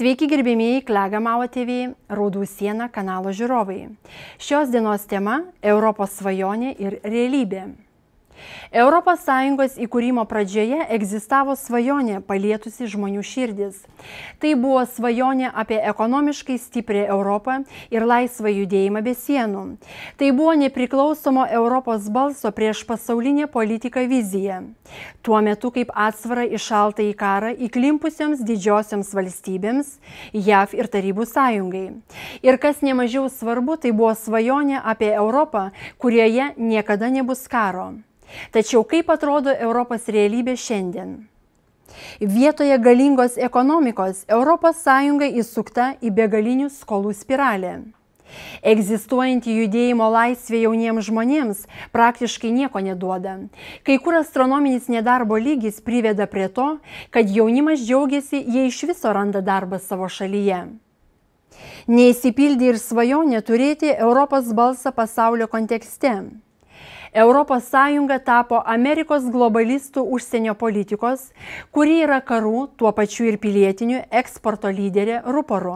Sveiki gerbėmėjai Klegamavo TV, Raudų siena kanalo žiūrovai. Šios dienos tema – Europos svajonė ir realybė. ES įkūrimo pradžioje egzistavo svajonė palietusi žmonių širdis. Tai buvo svajonė apie ekonomiškai stiprią Europą ir laisvą judėjimą be sienų. Tai buvo nepriklausomo Europos balso prieš pasaulinę politiką vizija. Tuo metu kaip atsvara išaltą į karą įklimpusioms didžiosioms valstybėms JAV ir Tarybų sąjungai. Ir kas nemažiau svarbu, tai buvo svajonė apie Europą, kurioje niekada nebus karo. Tačiau kaip atrodo Europos realybė šiandien? Vietoje galingos ekonomikos ES įsukta į begalinių skolų spiralę. Egzistuojanti judėjimo laisvė jauniems žmonėms praktiškai nieko neduoda. Kai kur astronominis nedarbo lygis priveda prie to, kad jaunimas džiaugiasi, jei iš viso randa darbą savo šalyje. Neįsipildė ir svajonė turėti Europos balsą pasaulio kontekste. ES tapo Amerikos globalistų užsienio politikos, kuri yra karų, tuo pačiu ir pilietinių, eksporto lyderė ruporu.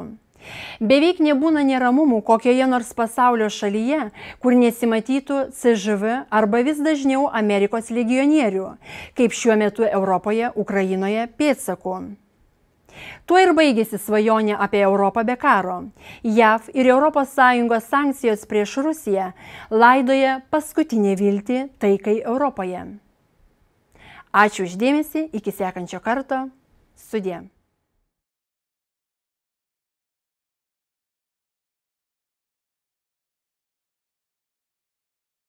Beveik nebūna neramumų kokioje nors pasaulio šalyje, kur nesimatytų CŽV arba vis dažniau Amerikos legionierių, kaip šiuo metu Europoje, Ukrainoje pėdsakų. Tuo ir baigėsi svajonė apie Europą be karo. JAV ir ES sankcijos prieš Rusiją laidoja paskutinę viltį taikai Europoje. Ačiū uždėmesi, iki sekančio karto. Sudėm.